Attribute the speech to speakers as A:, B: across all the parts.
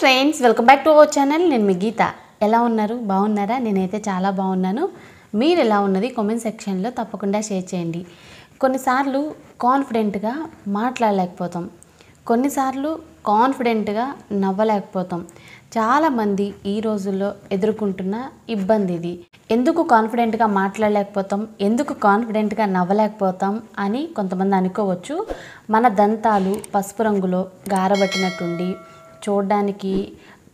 A: friends welcome back to our channel నేను మీ గీత ఎలా ఉన్నారు బాగున్నారా నేనైతే చాలా బాగున్నాను మీరు ఎలా ఉన్నది కామెంట్ సెక్షన్లో తప్పకుండా షేర్ చేయండి కొన్నిసార్లు కాన్ఫిడెంట్గా మాట్లాడలేకపోతాం కొన్నిసార్లు కాన్ఫిడెంట్గా నవ్వలేకపోతాం చాలామంది ఈ రోజుల్లో ఎదుర్కొంటున్న ఇబ్బంది ఇది ఎందుకు కాన్ఫిడెంట్గా మాట్లాడలేకపోతాం ఎందుకు కాన్ఫిడెంట్గా నవ్వలేకపోతాం అని కొంతమంది అనుకోవచ్చు మన దంతాలు పసుపు రంగులో గారబట్టినట్టుండి చూడడానికి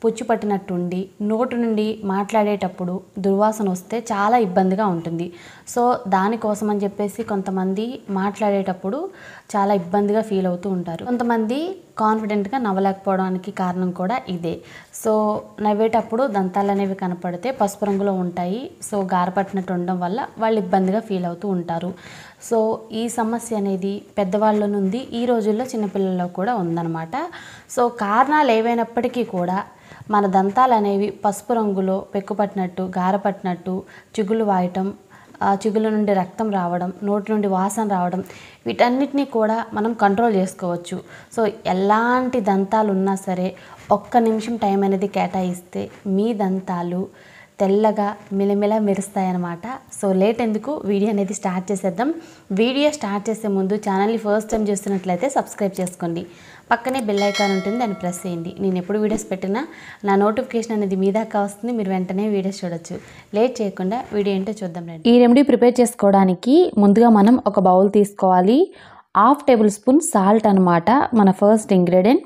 A: పుచ్చు పట్టినట్టుండి నోటి నుండి మాట్లాడేటప్పుడు దుర్వాసన వస్తే చాలా ఇబ్బందిగా ఉంటుంది సో దానికోసం అని చెప్పేసి కొంతమంది మాట్లాడేటప్పుడు చాలా ఇబ్బందిగా ఫీల్ అవుతూ ఉంటారు కొంతమంది కాన్ఫిడెంట్గా నవ్వలేకపోవడానికి కారణం కూడా ఇదే సో నవ్వేటప్పుడు దంతాలు అనేవి కనపడితే పసుపు రంగులో ఉంటాయి సో గారపట్టినట్టు ఉండడం వల్ల వాళ్ళు ఇబ్బందిగా ఫీల్ అవుతూ ఉంటారు సో ఈ సమస్య అనేది పెద్దవాళ్ళ నుండి ఈ రోజుల్లో చిన్నపిల్లల్లో కూడా ఉందన్నమాట సో కారణాలు ఏవైనప్పటికీ కూడా మన దంతాలు అనేవి పసుపు రంగులో పెక్కుపట్టినట్టు గారపట్టినట్టు చిగులు వాయటం చిగుల నుండి రక్తం రావడం నోటి నుండి వాసన రావడం వీటన్నిటినీ కూడా మనం కంట్రోల్ చేసుకోవచ్చు సో ఎలాంటి దంతాలు ఉన్నా సరే ఒక్క నిమిషం టైం అనేది కేటాయిస్తే మీ దంతాలు తెల్లగా మిలమిల మెరుస్తాయన్నమాట సో లేట్ ఎందుకు వీడియో అనేది స్టార్ట్ చేసేద్దాం వీడియో స్టార్ట్ చేసే ముందు ఛానల్ని ఫస్ట్ టైం చూస్తున్నట్లయితే సబ్స్క్రైబ్ చేసుకోండి పక్కనే బెల్ ఐకాన్ ఉంటుంది దాన్ని ప్రెస్ చేయండి నేను ఎప్పుడు వీడియోస్ పెట్టినా నా నోటిఫికేషన్ అనేది మీ దాకా వస్తుంది మీరు వెంటనే వీడియోస్ చూడొచ్చు లేట్ చేయకుండా వీడియో ఏంటో చూద్దాం రండి ఈ రెమెడీ ప్రిపేర్ చేసుకోవడానికి ముందుగా మనం ఒక బౌల్ తీసుకోవాలి హాఫ్ టేబుల్ స్పూన్ సాల్ట్ అనమాట మన ఫస్ట్ ఇంగ్రీడియంట్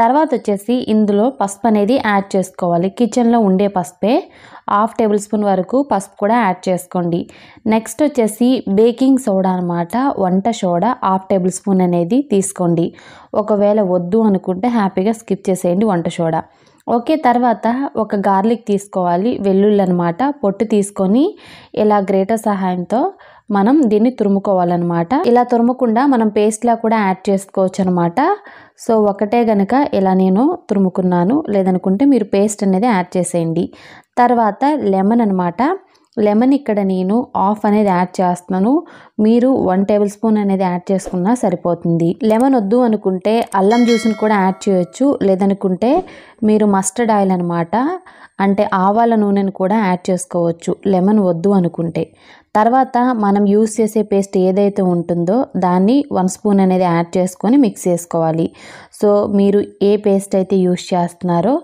A: తర్వాత వచ్చేసి ఇందులో పసుపు అనేది యాడ్ చేసుకోవాలి కిచెన్లో ఉండే పసుపే హాఫ్ టేబుల్ స్పూన్ వరకు పసుపు కూడా యాడ్ చేసుకోండి నెక్స్ట్ వచ్చేసి బేకింగ్ సోడా అనమాట వంట సోడా హాఫ్ టేబుల్ స్పూన్ అనేది తీసుకోండి ఒకవేళ వద్దు అనుకుంటే హ్యాపీగా స్కిప్ చేసేయండి వంట సోడా ఓకే తర్వాత ఒక గార్లిక్ తీసుకోవాలి వెల్లుల్లి అనమాట పొట్టు తీసుకొని ఇలా గ్రేటర్ సహాయంతో మనం దీన్ని తురుముకోవాలన్నమాట ఇలా తురుముకుండా మనం పేస్ట్లా కూడా యాడ్ చేసుకోవచ్చు అనమాట సో ఒకటే గనక ఇలా నేను తురుముకున్నాను లేదనుకుంటే మీరు పేస్ట్ అనేది యాడ్ చేసేయండి తర్వాత లెమన్ అనమాట లెమన్ ఇక్కడ నేను ఆఫ్ అనేది యాడ్ చేస్తున్నాను మీరు వన్ టేబుల్ స్పూన్ అనేది యాడ్ చేసుకున్నా సరిపోతుంది లెమన్ వద్దు అనుకుంటే అల్లం జ్యూస్ని కూడా యాడ్ చేయొచ్చు లేదనుకుంటే మీరు మస్టర్డ్ ఆయిల్ అనమాట అంటే ఆవాల నూనెను కూడా యాడ్ చేసుకోవచ్చు లెమన్ వద్దు అనుకుంటే తర్వాత మనం యూస్ చేసే పేస్ట్ ఏదైతే ఉంటుందో దాన్ని వన్ స్పూన్ అనేది యాడ్ చేసుకొని మిక్స్ చేసుకోవాలి సో మీరు ఏ పేస్ట్ అయితే యూస్ చేస్తున్నారో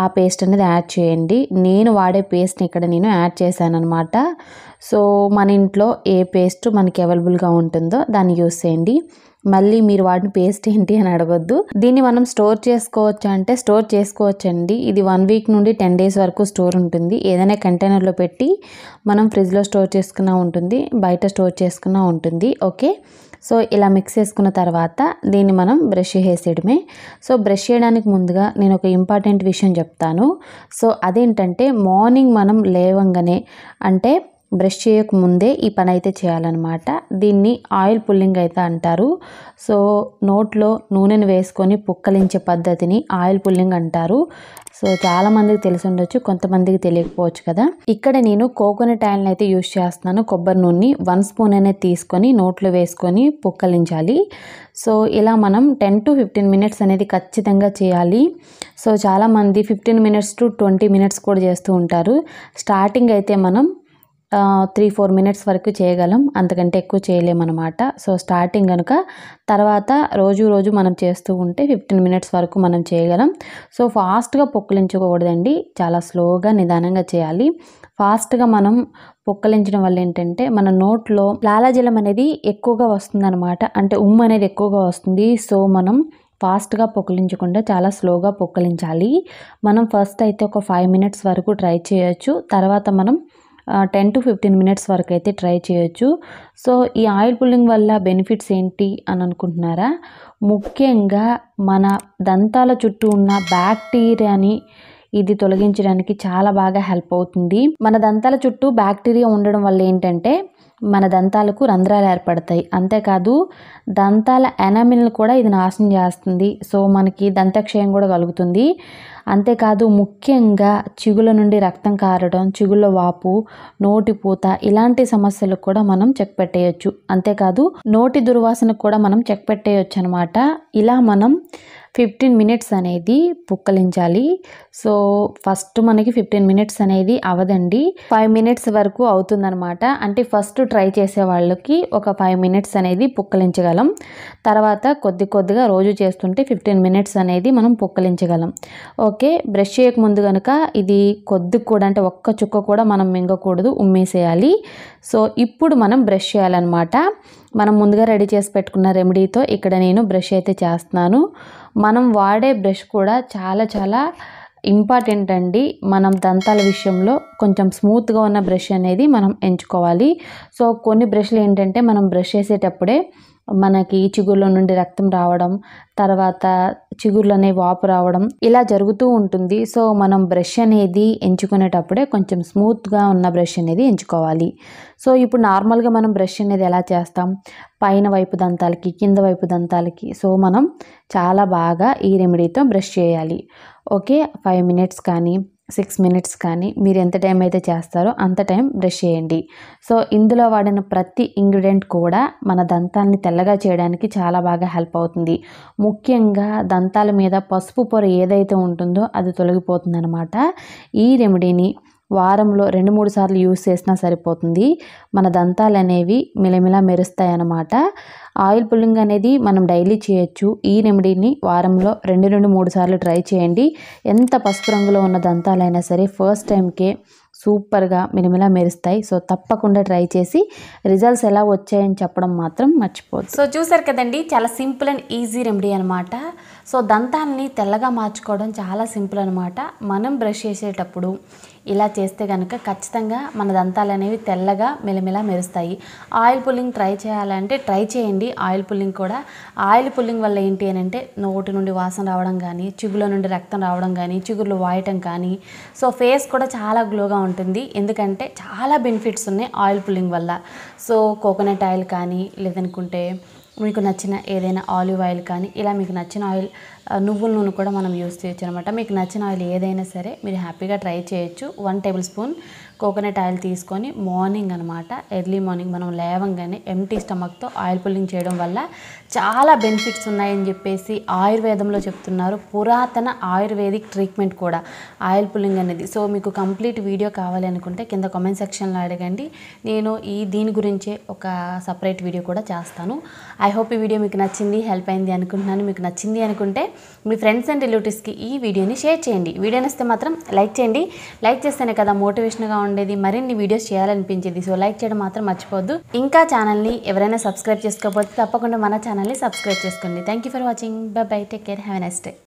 A: ఆ పేస్ట్ అనేది యాడ్ చేయండి నేను వాడే పేస్ట్ని ఇక్కడ నేను యాడ్ చేశాను అనమాట సో మన ఇంట్లో ఏ పేస్ట్ మనకి అవైలబుల్గా ఉంటుందో దాన్ని యూస్ చేయండి మళ్ళీ మీరు వాటిని పేస్ట్ ఏంటి అని అడగొద్దు దీన్ని మనం స్టోర్ చేసుకోవచ్చు అంటే స్టోర్ చేసుకోవచ్చండి ఇది వన్ వీక్ నుండి టెన్ డేస్ వరకు స్టోర్ ఉంటుంది ఏదైనా కంటైనర్లో పెట్టి మనం ఫ్రిడ్జ్లో స్టోర్ చేసుకున్న ఉంటుంది బయట స్టోర్ చేసుకున్న ఉంటుంది ఓకే సో ఇలా మిక్స్ చేసుకున్న తర్వాత దీన్ని మనం బ్రష్ చేసేయడమే సో బ్రష్ చేయడానికి ముందుగా నేను ఒక ఇంపార్టెంట్ విషయం చెప్తాను సో అదేంటంటే మార్నింగ్ మనం లేవంగానే అంటే బ్రష్ చేయకముందే ఈ పని అయితే చేయాలన్నమాట దీన్ని ఆయిల్ పుల్లింగ్ అయితే అంటారు సో నోట్లో నూనెను వేసుకొని పుక్కలించే పద్ధతిని ఆయిల్ పుల్లింగ్ అంటారు సో చాలామందికి తెలిసి ఉండొచ్చు కొంతమందికి తెలియకపోవచ్చు కదా ఇక్కడ నేను కోకోనట్ ఆయిల్ని అయితే యూజ్ చేస్తున్నాను కొబ్బరి నూనె వన్ స్పూన్ అనేది తీసుకొని నోట్లో వేసుకొని పుక్కలించాలి సో ఇలా మనం టెన్ టు ఫిఫ్టీన్ మినిట్స్ అనేది ఖచ్చితంగా చేయాలి సో చాలామంది fifteen minutes to twenty minutes కూడా చేస్తూ ఉంటారు స్టార్టింగ్ అయితే మనం త్రీ ఫోర్ మినిట్స్ వరకు చేయగలం అంతకంటే ఎక్కువ చేయలేమన్నమాట సో స్టార్టింగ్ కనుక తర్వాత రోజు రోజు మనం చేస్తూ ఉంటే ఫిఫ్టీన్ మినిట్స్ వరకు మనం చేయగలం సో ఫాస్ట్గా పొక్కలించకూడదండి చాలా స్లోగా నిదానంగా చేయాలి ఫాస్ట్గా మనం పొక్కలించడం వల్ల ఏంటంటే మన నోట్లో లాలాజలం అనేది ఎక్కువగా వస్తుందన్నమాట అంటే ఉమ్ అనేది ఎక్కువగా వస్తుంది సో మనం ఫాస్ట్గా పొక్కలించకుండా చాలా స్లోగా పొక్కలించాలి మనం ఫస్ట్ అయితే ఒక ఫైవ్ మినిట్స్ వరకు ట్రై చేయొచ్చు తర్వాత మనం టెన్ టు ఫిఫ్టీన్ మినిట్స్ వరకు అయితే ట్రై చేయొచ్చు సో ఈ ఆయిల్ పుల్లింగ్ వల్ల బెనిఫిట్స్ ఏంటి అని అనుకుంటున్నారా ముఖ్యంగా మన దంతాల చుట్టూ ఉన్న బ్యాక్టీరియాని ఇది తొలగించడానికి చాలా బాగా హెల్ప్ అవుతుంది మన దంతాల చుట్టూ బ్యాక్టీరియా ఉండడం వల్ల ఏంటంటే మన దంతాలకు రంధ్రాలు ఏర్పడతాయి అంతేకాదు దంతాల ఎనామిల్ని కూడా ఇది నాశనం చేస్తుంది సో మనకి దంతక్షయం కూడా కలుగుతుంది అంతేకాదు ముఖ్యంగా చిగుల నుండి రక్తం కారడం చిగుళ్ళ వాపు నోటి పూత ఇలాంటి సమస్యలకు కూడా మనం చెక్ పెట్టేయచ్చు అంతేకాదు నోటి దుర్వాసనకు కూడా మనం చెక్ పెట్టేయచ్చు అనమాట ఇలా మనం ఫిఫ్టీన్ మినిట్స్ అనేది పుక్కలించాలి సో ఫస్ట్ మనకి ఫిఫ్టీన్ మినిట్స్ అనేది అవదండి ఫైవ్ మినిట్స్ వరకు అవుతుందనమాట అంటే ఫస్ట్ ట్రై చేసే వాళ్ళకి ఒక ఫైవ్ మినిట్స్ అనేది పుక్కలించగలం తర్వాత కొద్ది కొద్దిగా రోజు చేస్తుంటే ఫిఫ్టీన్ మినిట్స్ అనేది మనం పుక్కలించగలం ఓకే బ్రష్ చేయకముందు కనుక ఇది కొద్ది కూడా అంటే ఒక్క చుక్క కూడా మనం మింగకూడదు ఉమ్మేసేయాలి సో ఇప్పుడు మనం బ్రష్ చేయాలన్నమాట మనం ముందుగా రెడీ చేసి పెట్టుకున్న రెమెడీతో ఇక్కడ నేను బ్రష్ అయితే చేస్తున్నాను మనం వాడే బ్రష్ కూడా చాలా చాలా ఇంపార్టెంట్ అండి మనం దంతాల విషయంలో కొంచెం స్మూత్గా ఉన్న బ్రష్ అనేది మనం ఎంచుకోవాలి సో కొన్ని బ్రష్లు ఏంటంటే మనం బ్రష్ చేసేటప్పుడే మనకి చిగుళ్ళ నుండి రక్తం రావడం తర్వాత చిగుళ్ళు అనేవి వాపు రావడం ఇలా జరుగుతూ ఉంటుంది సో మనం బ్రష్ అనేది ఎంచుకునేటప్పుడే కొంచెం స్మూత్గా ఉన్న బ్రష్ అనేది ఎంచుకోవాలి సో ఇప్పుడు నార్మల్గా మనం బ్రష్ అనేది ఎలా చేస్తాం పైన వైపు దంతాలకి కింద వైపు దంతాలకి సో మనం చాలా బాగా ఈ రెమెడీతో బ్రష్ చేయాలి ఓకే ఫైవ్ మినిట్స్ కానీ సిక్స్ మినిట్స్ కానీ మీరు ఎంత టైం అయితే చేస్తారో అంత టైం బ్రష్ చేయండి సో ఇందులో వాడిన ప్రతి ఇంగ్రీడియంట్ కూడా మన దంతాలని తెల్లగా చేయడానికి చాలా బాగా హెల్ప్ అవుతుంది ముఖ్యంగా దంతాల మీద పసుపు పొర ఏదైతే ఉంటుందో అది తొలగిపోతుందన్నమాట ఈ రెమెడీని వారంలో రెండు మూడు సార్లు యూస్ చేసినా సరిపోతుంది మన దంతాలు అనేవి మిలమిలా మెరుస్తాయన్నమాట ఆయిల్ పుల్లింగ్ అనేది మనం డైలీ చేయొచ్చు ఈ రెమెడీని వారంలో రెండు రెండు మూడు సార్లు ట్రై చేయండి ఎంత పసుపు రంగులో ఉన్న దంతాలైనా సరే ఫస్ట్ టైంకే సూపర్గా మినిమిలా మెరుస్తాయి సో తప్పకుండా ట్రై చేసి రిజల్ట్స్ ఎలా వచ్చాయని చెప్పడం మాత్రం మర్చిపోదు సో చూసారు కదండి చాలా సింపుల్ అండ్ ఈజీ రెమెడీ అనమాట సో దంతాలని తెల్లగా మార్చుకోవడం చాలా సింపుల్ అనమాట మనం బ్రష్ చేసేటప్పుడు ఇలా చేస్తే కనుక ఖచ్చితంగా మన దంతాలు అనేవి తెల్లగా మెలమెల మెరుస్తాయి ఆయిల్ పుల్లింగ్ ట్రై చేయాలంటే ట్రై చేయండి ఆయిల్ పుల్లింగ్ కూడా ఆయిల్ పుల్లింగ్ వల్ల ఏంటి అని అంటే నోటి నుండి వాసన రావడం కానీ చిగుల నుండి రక్తం రావడం కానీ చిగుర్లు వాయటం కానీ సో ఫేస్ కూడా చాలా గ్లోగా ఉంటుంది ఎందుకంటే చాలా బెనిఫిట్స్ ఉన్నాయి ఆయిల్ పుల్లింగ్ వల్ల సో కోకోనట్ ఆయిల్ కానీ లేదనుకుంటే మీకు నచ్చిన ఏదైనా ఆలివ్ ఆయిల్ కానీ ఇలా మీకు నచ్చిన ఆయిల్ నువ్వుల నూనె కూడా మనం యూస్ చేయొచ్చు అనమాట మీకు నచ్చిన ఆయిల్ ఏదైనా సరే మీరు హ్యాపీగా ట్రై చేయొచ్చు one table spoon coconut oil తీసుకొని మార్నింగ్ అనమాట ఎర్లీ మార్నింగ్ మనం లేవంగానే ఎంటీ స్టమక్తో ఆయిల్ పుల్లింగ్ చేయడం వల్ల చాలా బెనిఫిట్స్ ఉన్నాయని చెప్పేసి ఆయుర్వేదంలో చెప్తున్నారు పురాతన ఆయుర్వేదిక్ ట్రీట్మెంట్ కూడా ఆయిల్ పుల్లింగ్ అనేది సో మీకు కంప్లీట్ వీడియో కావాలి అనుకుంటే కింద కామెంట్ సెక్షన్లో అడగండి నేను ఈ దీని గురించే ఒక సపరేట్ వీడియో కూడా చేస్తాను ఐ హోప్ ఈ వీడియో మీకు నచ్చింది హెల్ప్ అయింది అనుకుంటున్నాను మీకు నచ్చింది అనుకుంటే మీ ఫ్రెండ్స్ అండ్ రిలేటివ్స్కి ఈ వీడియోని షేర్ చేయండి వీడియో నస్తే మాత్రం లైక్ చేయండి లైక్ చేస్తేనే కదా మోటివేషన్గా ఉండాలి ఉండేది మరిన్ని వీడియోస్ చేయాలనిపించేది సో లైక్ చేయడం మాత్రం మర్చిపోద్దు ఇంకా ఛానల్ని ఎవరైనా సబ్స్క్రైబ్ చేసుకోకపోతే తప్పకుండా మన ఛానల్ని సబ్స్క్రైబ్ చేసుకోండి thank for watching bye bye take care have next day